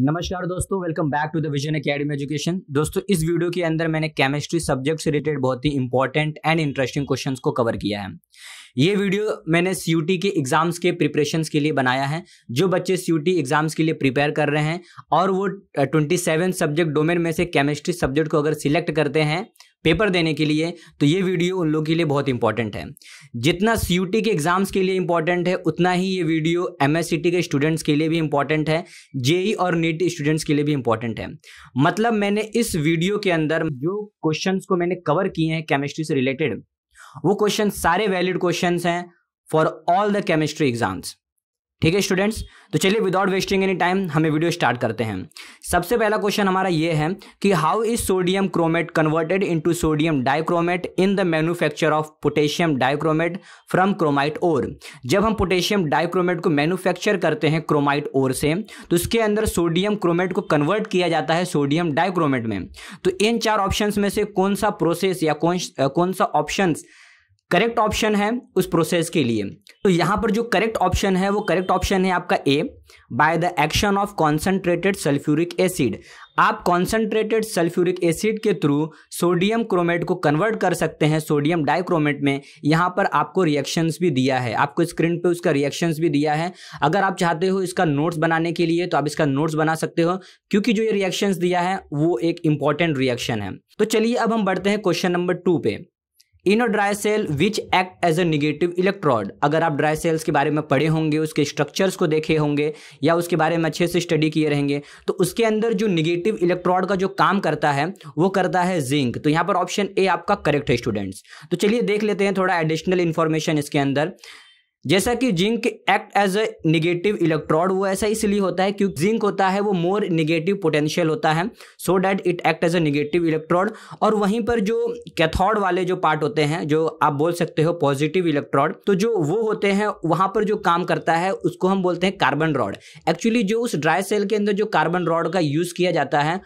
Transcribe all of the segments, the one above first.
नमस्कार दोस्तों welcome back to the Vision Academy Education दोस्तों इस वीडियो के अंदर मैंने केमिस्ट्री सब्जेक्ट से रिलेटेड बहुत ही इंपॉर्टेंट एंड इंटरेस्टिंग क्वेश्चंस को कवर किया है ये वीडियो मैंने सी के एग्जाम्स के प्रिपरेशन के लिए बनाया है जो बच्चे सी एग्जाम्स के लिए प्रिपेयर कर रहे हैं और वो ट्वेंटी सब्जेक्ट डोमेन में से केमिस्ट्री सब्जेक्ट को अगर सिलेक्ट करते हैं पेपर देने के लिए तो ये वीडियो उन लोगों के लिए बहुत इंपॉर्टेंट है जितना सी के एग्जाम्स के लिए इंपॉर्टेंट है उतना ही ये वीडियो एम के स्टूडेंट्स के लिए भी इंपॉर्टेंट है जेई e और नीट स्टूडेंट्स e के लिए भी इंपॉर्टेंट है मतलब मैंने इस वीडियो के अंदर जो क्वेश्चन को मैंने कवर किए हैं केमिस्ट्री से रिलेटेड वो क्वेश्चन सारे वैलिड क्वेश्चन हैं for all the chemistry exams ठीक है स्टूडेंट्स तो चलिए विदाउट वेस्टिंग एनी टाइम हमें वीडियो स्टार्ट करते हैं सबसे पहला क्वेश्चन हमारा ये है कि how is sodium chromate converted into sodium dichromate in the manufacture of potassium dichromate from chromite ore जब हम पोटेशियम डाइक्रोमेट को मैन्युफैक्चर करते हैं क्रोमाइट ओर से तो उसके अंदर सोडियम क्रोमेट को कन्वर्ट किया जाता है सोडियम डाइक्रोमेट में तो इन चार ऑप्शन में से कौन सा प्रोसेस या कौन कौन सा ऑप्शन करेक्ट ऑप्शन है उस प्रोसेस के लिए तो यहाँ पर जो करेक्ट ऑप्शन है वो करेक्ट ऑप्शन है आपका A by the action of concentrated sulphuric acid आप कॉन्सेंट्रेटेड सल्फ्यूरिक एसिड के थ्रू सोडियम क्रोमेट को कन्वर्ट कर सकते हैं सोडियम डाइक्रोमेट में यहाँ पर आपको रिएक्शंस भी दिया है आपको स्क्रीन पे उसका रिएक्शंस भी दिया है अगर आप चाहते हो इसका नोट्स बनाने के लिए तो आप इसका नोट्स बना सकते हो क्योंकि जो ये रिएक्शंस दिया है वो एक इंपॉर्टेंट रिएक्शन है तो चलिए अब हम बढ़ते हैं क्वेश्चन नंबर टू पे in dry cell which act as a negative electrode अगर आप ड्राई सेल्स के बारे में पढ़े होंगे उसके स्ट्रक्चर्स को देखे होंगे या उसके बारे में अच्छे से स्टडी किए रहेंगे तो उसके अंदर जो निगेटिव इलेक्ट्रॉड का जो काम करता है वो करता है जिंक तो यहाँ पर ऑप्शन ए आपका करेक्ट है स्टूडेंट्स तो चलिए देख लेते हैं थोड़ा एडिशनल इन्फॉर्मेशन इसके अंदर जैसा कि zinc act as a negative electrode वो ऐसा इसलिए होता है क्योंकि जिंक होता है वो मोर निगेटिव पोटेंशियल होता है so that it act as a negative electrode और वहीं पर जो कैथोड वाले जो पार्ट होते हैं जो आप बोल सकते हो पॉजिटिव इलेक्ट्रॉड तो जो वो होते हैं वहां पर जो काम करता है उसको हम बोलते हैं कार्बन रॉड एक्चुअली जो उस ड्राई सेल के अंदर जो कार्बन रॉड का यूज किया जाता है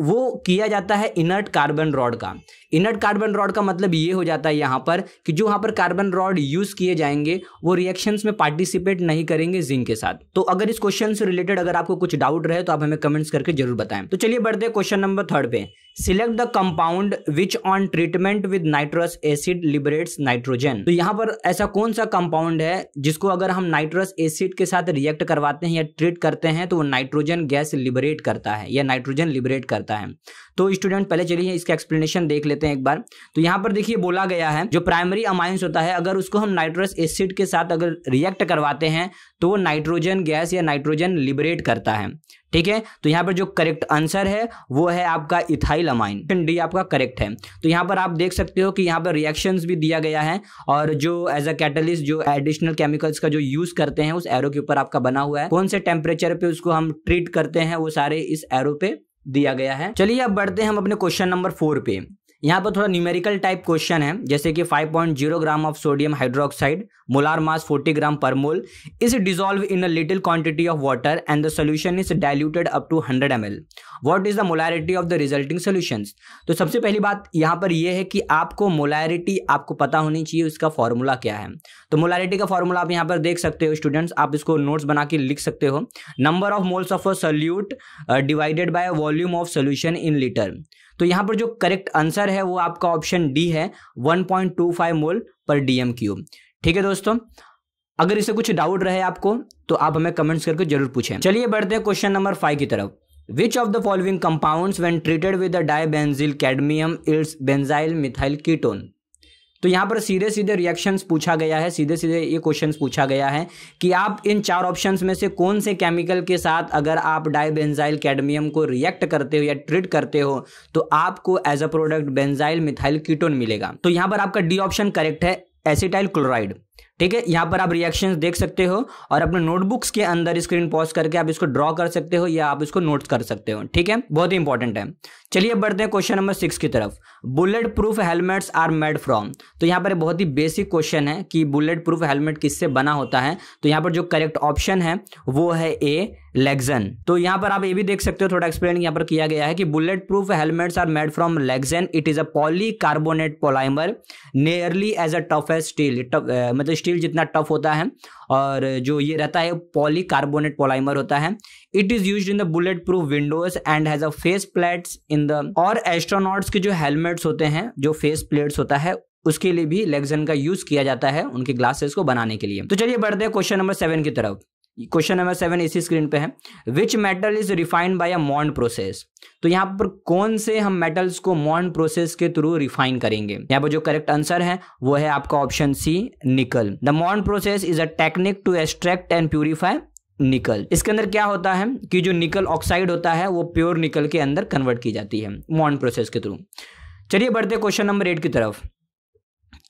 वो किया जाता है इनर्ट कार्बन रॉड का इनर्ट कार्बन रॉड का मतलब ये हो जाता है यहाँ पर कि जो वहाँ पर कार्बन रॉड यूज़ किए जाएंगे वो रिएक्शंस में पार्टिसिपेट नहीं करेंगे जिंक के साथ तो अगर इस क्वेश्चन से रिलेटेड अगर आपको कुछ डाउट रहे तो आप हमें कमेंट्स करके जरूर बताएं तो चलिए बढ़ते हैं क्वेश्चन नंबर थर्ड पे select the compound which on treatment with nitrous acid liberates nitrogen तो यहाँ पर ऐसा कौन सा कंपाउंड है जिसको अगर हम नाइट्रस एसिड के साथ रिएक्ट करवाते हैं या ट्रीट करते हैं तो वो नाइट्रोजन गैस लिबरेट करता है या नाइट्रोजन लिबरेट करता है तो स्टूडेंट पहले चलिए इसका एक्सप्लेनेशन देख लेते हैं एक बार तो यहाँ पर देखिए बोला गया है जो प्राइमरी अमाइंस होता है अगर उसको हम नाइट्रस एसिड के साथ अगर रिएक्ट करवाते हैं तो वो नाइट्रोजन गैस या नाइट्रोजन लिबरेट करता है ठीक है तो यहाँ पर जो करेक्ट आंसर है वो है आपका इथाइल अमाइन डी आपका करेक्ट है तो यहाँ पर आप देख सकते हो कि यहाँ पर रिएक्शंस भी दिया गया है और जो एज अ कैटलिस्ट जो एडिशनल केमिकल्स का जो यूज करते हैं उस एरो के ऊपर आपका बना हुआ है कौन से टेम्परेचर पे उसको हम ट्रीट करते हैं वो सारे इस एरो पे दिया गया है चलिए अब बढ़ते हैं हम अपने क्वेश्चन नंबर फोर पे यहाँ पर थोड़ा न्यूमेरिकल टाइप क्वेश्चन है जैसे कि 5.0 gram of sodium hydroxide molar mass 40 gram per mole is dissolve in a little quantity of water and the solution is diluted up to 100 M L what is the molarity of the resulting solution तो सबसे पहली बात यहाँ पर यह है कि आपको मोलारिटी आपको पता होनी चाहिए उसका फॉर्मूला क्या है तो मोलारिटी का फॉर्मूला आप यहाँ पर देख सकते हो स्टूडेंट्स आप इसको नोट्स बना के लिख सकते हो number of moles of a solute divided by volume of solution in litre तो यहां पर जो करेक्ट आंसर है वो आपका ऑप्शन डी है 1.25 मोल पर डीएम क्यूब ठीक है दोस्तों अगर इसे कुछ डाउट रहे आपको तो आप हमें कमेंट्स करके जरूर पूछें चलिए बढ़ते हैं क्वेश्चन नंबर फाइव की तरफ which of the following compounds when treated with a dibenzyl cadmium is benzyl methyl ketone तो यहाँ पर सीधे सीधे रिएक्शंस पूछा गया है सीधे सीधे ये क्वेश्चंस पूछा गया है कि आप इन चार ऑप्शंस में से कौन से केमिकल के साथ अगर आप डाइबेंजाइल कैडमियम को रिएक्ट करते हो या ट्रीट करते हो तो आपको as a product benzyl methyl ketone मिलेगा तो यहाँ पर आपका डी ऑप्शन करेक्ट है एसिटाइल क्लोराइड ठीक है यहाँ पर आप रिएक्शन देख सकते हो और अपने नोटबुक्स के अंदर स्क्रीन पॉज करके आप इसको ड्रॉ कर सकते हो या आप इसको नोट कर सकते हो ठीक है बहुत ही इंपॉर्टेंट है चलिए बढ़ते हैं क्वेश्चन नंबर सिक्स की तरफ bulletproof helmets are made from तो यहाँ पर बहुत ही बेसिक क्वेश्चन है कि बुलेट प्रूफ हेलमेट किससे बना होता है तो यहाँ पर जो करेक्ट ऑप्शन है वो है ए लेगजन तो यहाँ पर आप ये भी देख सकते हो थोड़ा एक्सप्लेन यहाँ पर किया गया है कि bulletproof helmets are made from Lexan it is a polycarbonate polymer nearly as a toughest steel मतलब तो स्टील जितना टफ होता है और जो ये रहता है पॉलीकार्बोनेट पोलाइमर होता है it is use in the bulletproof windows and has a face plates in the और एस्ट्रोनॉट्स के जो हेलमेट्स होते हैं जो फेस प्लेट्स होता है उसके लिए भी लेगजन का यूज किया जाता है उनके ग्लासेस को बनाने के लिए तो चलिए बढ़ते हैं क्वेश्चन नंबर सेवन की तरफ क्वेश्चन नंबर सेवन इसी स्क्रीन पे है which metal is refined by a Mond process तो यहाँ पर कौन से हम मेटल्स को मॉन्ड प्रोसेस के थ्रू रिफाइन करेंगे यहाँ पर जो करेक्ट आंसर है वो है आपका option C nickel the Mond process is a technique to extract and purify nickel इसके अंदर क्या होता है कि जो निकल ऑक्साइड होता है वो प्योर निकल के अंदर कन्वर्ट की जाती है मॉन्ड प्रोसेस के थ्रू चलिए बढ़ते क्वेश्चन नंबर एट की तरफ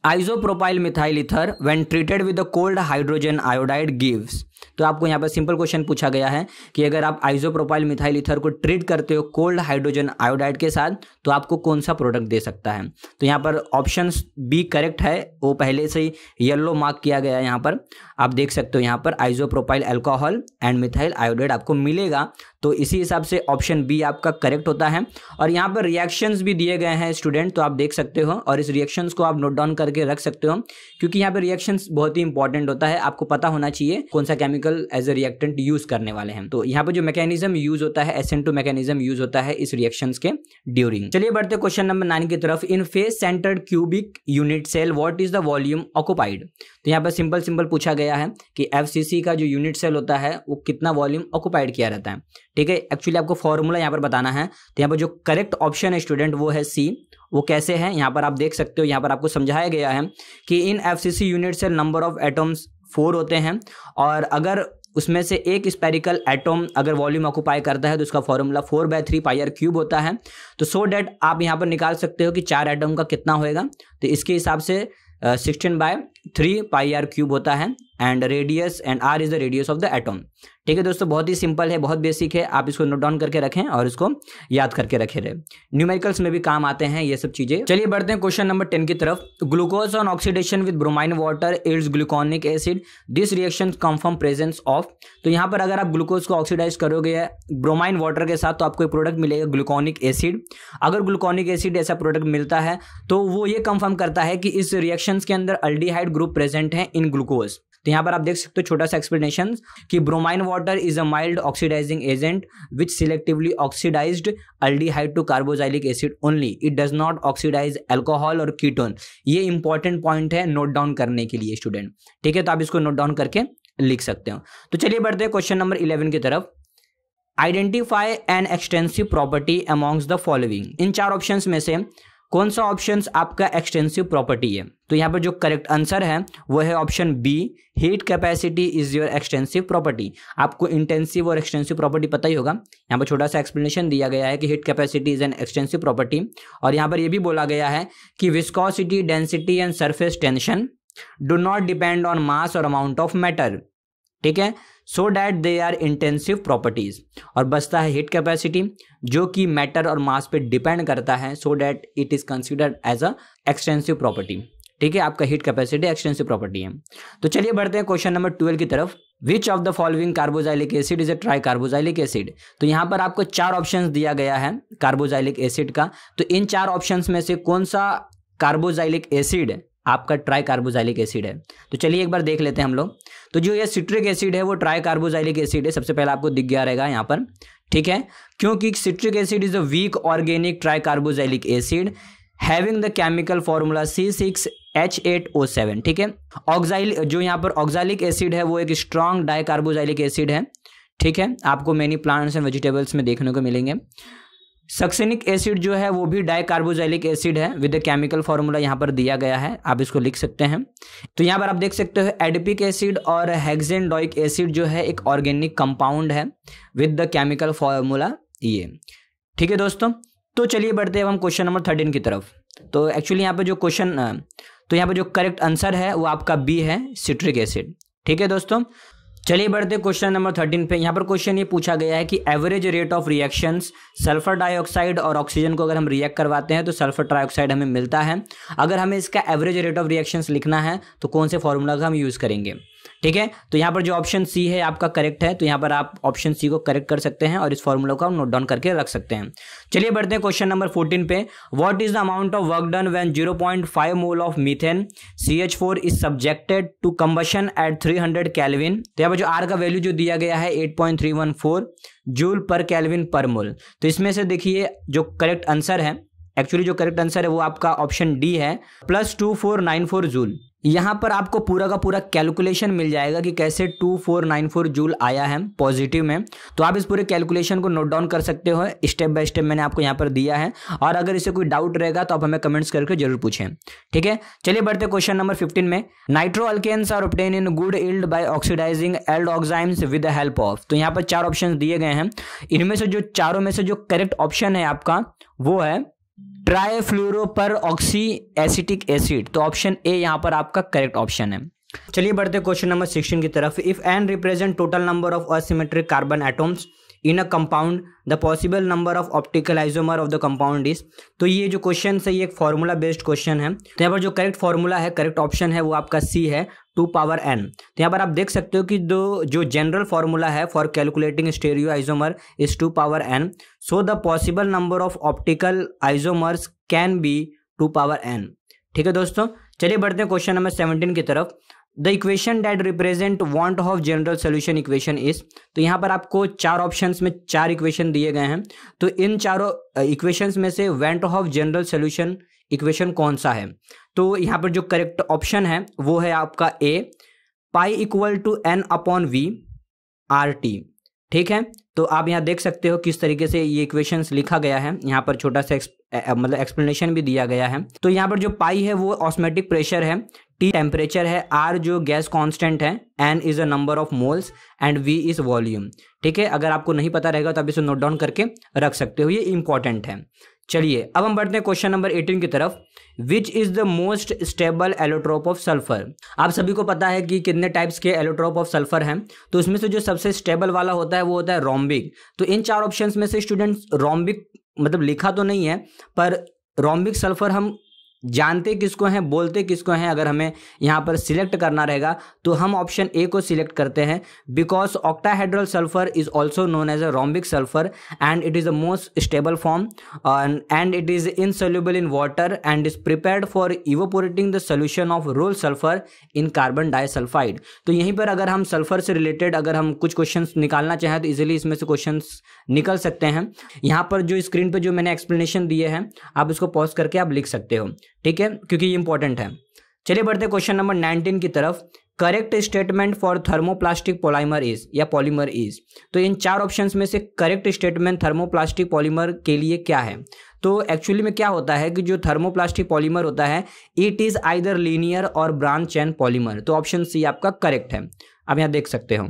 isopropyl methyl ether when treated with cold hydrogen iodide gives तो आपको यहाँ पर सिंपल क्वेश्चन पूछा गया है कि अगर आप आइजोप्रोपाइल मिथाइल इथर को ट्रीट करते हो कोल्ड हाइड्रोजन आयोडाइड के साथ तो आपको कौन सा प्रोडक्ट दे सकता है तो यहाँ पर ऑप्शन बी करेक्ट है वो पहले से ही येल्लो मार्क किया गया है यहाँ पर आप देख सकते हो यहाँ पर isopropyl alcohol and methyl iodide आपको मिलेगा तो इसी हिसाब से ऑप्शन बी आपका करेक्ट होता है और यहाँ पर रिएक्शंस भी दिए गए हैं स्टूडेंट तो आप देख सकते हो और इस रिएक्शंस को आप नोट डाउन करके रख सकते हो क्योंकि यहाँ पर रिएक्शंस बहुत ही इंपॉर्टेंट होता है आपको पता होना चाहिए कौन सा chemical as a reactant use करने वाले हैं तो यहाँ पर जो मैकेनिज्म यूज होता है S N two mechanism use होता है इस रिएक्शन के ड्यूरिंग चलिए बढ़ते क्वेश्चन नंबर नाइन की तरफ in face centred cubic unit cell what is the volume occupied तो यहाँ पर सिंपल सिंपल पूछा गया है कि एफ का जो यूनिट सेल होता है वो कितना वॉल्यूम ऑक्युपाइड किया रहता है ठीक है एक्चुअली आपको फॉर्मूला यहाँ पर बताना है तो यहाँ पर जो करेक्ट ऑप्शन है स्टूडेंट वो है सी वो कैसे है यहाँ पर आप देख सकते हो यहाँ पर आपको समझाया गया है कि in F unit cell number of atoms four होते हैं और अगर उसमें से एक स्पेरिकल एटम अगर वॉल्यूम ऑक्यूपाई करता है तो उसका formula four by three pi R cube होता है तो सो so डेट आप यहाँ पर निकाल सकते हो कि चार एटम का कितना होएगा तो इसके हिसाब से sixteen by three pi R cube होता है and radius and R is the radius of the atom ठीक है दोस्तों बहुत ही सिंपल है बहुत बेसिक है आप इसको नोट डाउन करके रखें और इसको याद करके रखे रहे न्यूमेरिकल्स में भी काम आते हैं ये सब चीजें चलिए बढ़ते हैं क्वेश्चन नंबर टेन की तरफ glucose on oxidation with bromine water is gluconic acid this reaction confirm presence of तो यहाँ पर अगर आप ग्लूकोज को ऑक्सीडाइज करोगे ब्रोमाइन वाटर के साथ तो आपको एक प्रोडक्ट मिलेगा ग्लूकोनिक एसिड अगर ग्लूकोनिक एसिड ऐसा प्रोडक्ट मिलता है तो वो ये कंफर्म करता है कि इस रिएक्शन के अंदर अल्डीहाइड ग्रुप प्रेजेंट है इन ग्लूकोज तो यहाँ पर आप देख सकते हो छोटा सा एक्सप्लेनेशन कि bromine water is a mild oxidising agent which selectively अल्डी aldehyde to carboxylic acid only it does not oxidise alcohol और कीटोन ये इंपॉर्टेंट पॉइंट है नोट डाउन करने के लिए स्टूडेंट ठीक है तो आप इसको नोट डाउन करके लिख सकते हो तो चलिए बढ़ते हैं क्वेश्चन नंबर इलेवन की तरफ identify an extensive property amongst the following इन चार ऑप्शन में से कौन सा ऑप्शन आपका एक्सटेंसिव प्रॉपर्टी है तो यहाँ पर जो करेक्ट आंसर है वो है option B heat capacity is your extensive property आपको इंटेंसिव और एक्सटेंसिव प्रॉपर्टी पता ही होगा यहाँ पर छोटा सा एक्सप्लेनेशन दिया गया है कि heat capacity is an extensive property और यहाँ पर यह भी बोला गया है कि viscosity density and surface tension do not depend on mass और अमाउंट ऑफ मैटर ठीक है so that they are intensive properties और बचता है हीट कैपेसिटी जो कि मैटर और मास पे डिपेंड करता है so that it is considered as a extensive property ठीक है आपका हीट कैपेसिटी एक्सटेंसिव प्रॉपर्टी है तो चलिए बढ़ते हैं क्वेश्चन नंबर ट्वेल्व की तरफ which of the following carboxylic acid is a tri carboxylic acid तो यहाँ पर आपको चार ऑप्शन दिया गया है कार्बोजाइलिक एसिड का तो इन चार ऑप्शन में से कौन सा कार्बोजाइलिक एसिड आपका ट्राई कार्बोजाइलिक एसिड है तो चलिए एक बार देख लेते हैं हम लोग तो जो ये सिट्रिक एसिड है वो ट्राई कार्बोजाइलिक एसिड है सबसे पहले आपको दिख गया रहेगा यहाँ पर ठीक है क्योंकि citric acid is a weak organic tri carboxylic acid having the chemical formula C six H eight O seven ठीक है ऑक्साइल जो यहाँ पर ऑक्साइलिक एसिड है वो एक स्ट्रॉन्ग डाई कार्बोजाइलिक एसिड है ठीक है आपको मेनी प्लांट्स एंड वेजिटेबल्स में देखने को मिलेंगे सक्सेनिक एसिड जो है वो भी डाई एसिड है विद केमिकल फार्मूला यहाँ पर दिया गया है आप इसको लिख सकते हैं तो यहाँ पर आप देख सकते हो एडिपिक एसिड और हेक्सेनडॉइक एसिड जो है एक ऑर्गेनिक कंपाउंड है विद द केमिकल फार्मूला ये ठीक है दोस्तों तो चलिए बढ़ते हैं हम क्वेश्चन नंबर थर्टीन की तरफ तो एक्चुअली यहाँ पर जो क्वेश्चन तो यहाँ पर जो करेक्ट आंसर है वो आपका बी है सिट्रिक एसिड ठीक है दोस्तों चलिए बढ़ते क्वेश्चन नंबर थर्टीन पे यहाँ पर क्वेश्चन ये पूछा गया है कि average rate of reactions sulphur dioxide और ऑक्सीजन को अगर हम रिएक्ट करवाते हैं तो सल्फर ट्राइऑक्साइड हमें मिलता है अगर हमें इसका एवरेज रेट ऑफ रिएक्शंस लिखना है तो कौन से फॉर्मूला का हम यूज़ करेंगे ठीक है तो यहाँ पर जो ऑप्शन सी है आपका करेक्ट है तो यहाँ पर आप ऑप्शन सी को करेक्ट कर सकते हैं और इस फॉर्मूला को आप नोट डाउन करके रख सकते हैं चलिए बढ़ते हैं क्वेश्चन नंबर फोर्टीन पे what is the amount of work done when zero point five mole of methane C H four is subjected to combustion at three hundred kelvin तो यहाँ पर जो आर का वैल्यू जो दिया गया है eight point three one four joule पर कैलविन पर मोल तो इसमें से देखिए जो करेक्ट आंसर है एक्चुअली जो करेक्ट आंसर है वो आपका ऑप्शन डी है plus two four nine four joule यहाँ पर आपको पूरा का पूरा कैलकुलेशन मिल जाएगा कि कैसे 2494 जूल आया है पॉजिटिव में तो आप इस पूरे कैलकुलेशन को नोट डाउन कर सकते हो स्टेप बाय स्टेप मैंने आपको यहाँ पर दिया है और अगर इसे कोई डाउट रहेगा तो आप हमें कमेंट्स करके जरूर पूछें ठीक है चलिए बढ़ते क्वेश्चन नंबर फिफ्टीन में nitroalkanes are obtain in good yield by oxidising aldoximes with help of तो यहाँ पर चार ऑप्शन दिए गए हैं इनमें से जो चारों में से जो करेक्ट ऑप्शन है आपका वो है trifluoroperoxyacetic acid तो ऑप्शन ए यहाँ पर आपका करेक्ट ऑप्शन है चलिए बढ़ते क्वेश्चन नंबर सिक्सटीन की तरफ if N represent total number of asymmetric carbon atoms in a compound the possible number of optical isomer of the compound is तो ये जो क्वेश्चन है ये एक फॉर्मूला बेस्ड क्वेश्चन है तो यहाँ पर जो करेक्ट फॉर्मूला है करेक्ट ऑप्शन है वो आपका सी है टू पावर एन तो यहाँ पर आप देख सकते हो कि दो जो जनरल फॉर्मूला है for calculating stereoisomer is two power N so the possible number of optical isomers can be two power N ठीक है दोस्तों चलिए बढ़ते हैं क्वेश्चन नंबर सेवनटीन की तरफ the equation that represent van't of general solution equation is तो यहाँ पर आपको चार ऑप्शन में चार इक्वेशन दिए गए हैं तो इन चारों इक्वेशन में से van't of general solution equation कौन सा है तो यहाँ पर जो करेक्ट ऑप्शन है वो है आपका A pi equal to N upon V R T ठीक है तो आप यहाँ देख सकते हो किस तरीके से ये इक्वेशंस लिखा गया है यहाँ पर छोटा सा मतलब एक्सप्लेनेशन भी दिया गया है तो यहाँ पर जो पाई है वो ऑस्मेटिक प्रेशर है टी टेम्परेचर है आर जो गैस कांस्टेंट है N is a number of moles and V is volume ठीक है अगर आपको नहीं पता रहेगा तो आप इसे नोट डाउन करके रख सकते हो ये इंपॉर्टेंट है चलिए अब हम बढ़ते हैं क्वेश्चन नंबर 18 की तरफ which is the most stable allotrope of sulphur आप सभी को पता है कि कितने टाइप्स के एलोट्रोप ऑफ सल्फर हैं तो उसमें से जो सबसे स्टेबल वाला होता है वो होता है रोम्बिक तो इन चार ऑप्शंस में से स्टूडेंट्स रोम्बिक मतलब लिखा तो नहीं है पर रोम्बिक सल्फर हम जानते किसको हैं बोलते किसको हैं अगर हमें यहाँ पर सिलेक्ट करना रहेगा तो हम ऑप्शन ए को सिलेक्ट करते हैं because octahedral sulphur is also known as a rhombic sulphur and it is a most stable form and it is insoluble in water and is prepare for evaporating the solution of roll sulphur in carbon disulphide तो यहीं पर अगर हम sulphur से related अगर हम कुछ question निकालना चाहें तो इजिली इसमें से क्वेश्चन निकल सकते हैं यहाँ पर जो स्क्रीन पर जो मैंने एक्सप्लेनेशन दिए हैं आप इसको पॉज करके आप लिख सकते हो ठीक है क्योंकि ये इंपॉर्टेंट है चलिए बढ़ते क्वेश्चन नंबर नाइनटीन की तरफ correct statement for thermoplastic polymer is या पॉलीमर इज तो इन चार ऑप्शंस में से करेक्ट स्टेटमेंट थर्मोप्लास्टिक पॉलीमर के लिए क्या है तो एक्चुअली में क्या होता है कि जो थर्मोप्लास्टिक पॉलीमर होता है इट इज आइदर लीनियर और ब्रांच चैन पॉलीमर तो ऑप्शन सी आपका करेक्ट है आप यहाँ देख सकते हो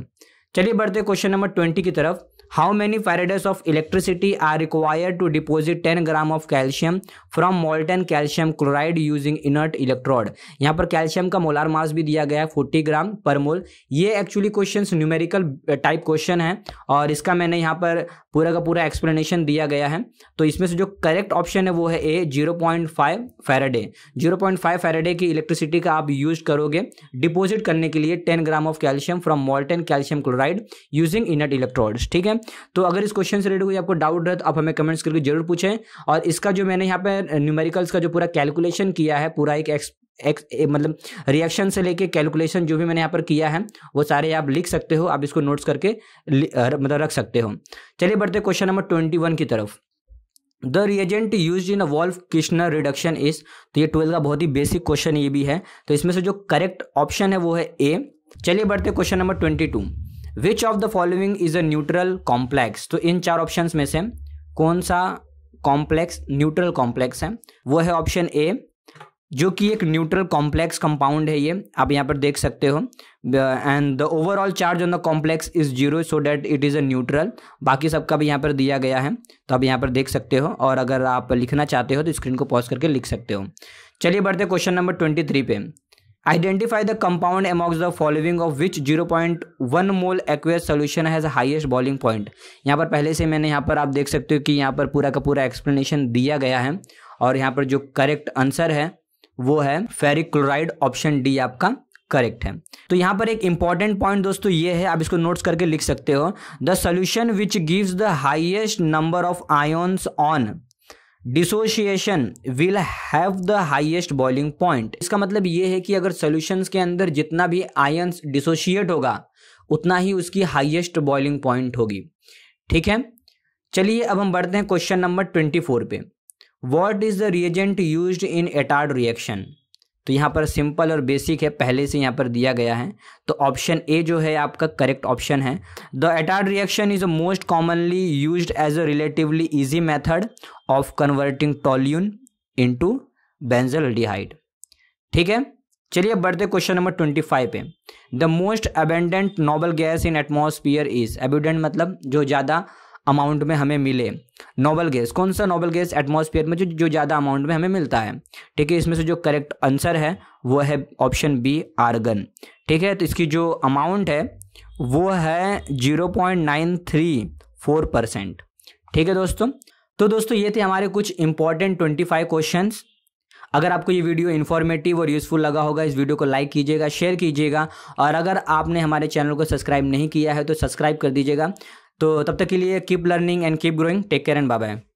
चलिए बढ़ते क्वेश्चन नंबर ट्वेंटी की तरफ how many faradays of electricity are required to deposit ten gram of calcium from molten calcium chloride using inert electrode यहाँ पर कैल्शियम का मोलार मास भी दिया गया है फोर्टी ग्राम पर मोल ये actually question numerical type question है और इसका मैंने यहाँ पर पूरा का पूरा एक्सप्लेनेशन दिया गया है तो इसमें से जो करेक्ट ऑप्शन है वो है A zero point five zero point five faraday की इलेक्ट्रिसिटी का आप यूज करोगे डिपोजिट करने के लिए ten gram of calcium from molten calcium chloride using inert electrode ठीक है तो अगर इस क्वेश्चन से रिलेटेड कोई आपको डाउट रहे तो आप हमें कमेंट्स करके जरूर पूछें और इसका जो मैंने यहाँ पर न्यूमेरिकल्स का जो पूरा कैलकुलेशन किया है पूरा एक एक्स एक, मतलब रिएक्शन से लेके कैलकुलेशन जो भी मैंने यहाँ पर किया है वो सारे आप लिख सकते हो आप इसको नोट्स करके मतलब रख सकते हो चलिए बढ़ते क्वेश्चन नंबर ट्वेंटी वन की तरफ the reagent use in Wolff Kishner reduction is तो ये ट्वेल्व का बहुत ही बेसिक क्वेश्चन ये भी है तो इसमें से जो करेक्ट ऑप्शन है वो है ए चलिए बढ़ते question number twenty two which of the following is a neutral complex तो इन चार ऑप्शन में से कौन सा कॉम्प्लेक्स न्यूट्रल कॉम्प्लेक्स है वो है ऑप्शन ए जो कि एक न्यूट्रल कॉम्प्लेक्स कंपाउंड है ये आप यहाँ पर देख सकते हो and the overall charge on the complex is zero so that it is a neutral बाकी सबका भी यहाँ पर दिया गया है तो आप यहाँ पर देख सकते हो और अगर आप लिखना चाहते हो तो स्क्रीन को पॉज करके लिख सकते हो चलिए बढ़ते क्वेश्चन नंबर ट्वेंटी थ्री पे compound amongst the amongst of which zero point one mole aqueous solution has highest boiling point यहाँ पर पहले से मैंने यहाँ पर आप देख सकते हो कि यहाँ पर पूरा का पूरा एक्सप्लेनेशन दिया गया है और यहाँ पर जो करेक्ट आंसर है वो है फेरिक क्लोराइड ऑप्शन डी आपका करेक्ट है तो यहाँ पर एक इंपॉर्टेंट पॉइंट दोस्तों ये है आप इसको नोट्स करके लिख सकते हो the solution which gives the highest number of ions on dissociation will have the highest boiling point इसका मतलब ये है कि अगर सोल्यूशंस के अंदर जितना भी आयंस डिसोशिएट होगा उतना ही उसकी हाइएस्ट बॉइलिंग पॉइंट होगी ठीक है चलिए अब हम बढ़ते हैं क्वेश्चन नंबर ट्वेंटी फोर पे what is the reagent use in Etard reaction तो यहाँ पर सिंपल और बेसिक है पहले से यहाँ पर दिया गया है तो ऑप्शन ए जो है आपका करेक्ट ऑप्शन है the Etard reaction is a most commonly use as a relatively easy method of converting toluene to benzaldehyde ठीक है चलिए बढ़ते क्वेश्चन नंबर ट्वेंटी फाइव पे the most abundant noble gas in atmosphere is एबेंट मतलब जो ज़्यादा amount में हमें मिले नोबल गैस कौन सा नोबल गैस एटमोसफियर में जो जो ज़्यादा अमाउंट में हमें मिलता है ठीक है इसमें से जो करेक्ट आंसर है वो है ऑप्शन बी आर्गन ठीक है तो इसकी जो अमाउंट है वो है zero point nine three four percent ठीक है दोस्तों तो दोस्तों ये थे हमारे कुछ इंपॉर्टेंट ट्वेंटी फाइव क्वेश्चन अगर आपको ये वीडियो इन्फॉर्मेटिव और यूज़फुल लगा होगा इस वीडियो को लाइक कीजिएगा शेयर कीजिएगा और अगर आपने हमारे चैनल को सब्सक्राइब नहीं किया है तो सब्सक्राइब कर दीजिएगा तो तब तक के लिए keep learning and keep growing take care and bye bye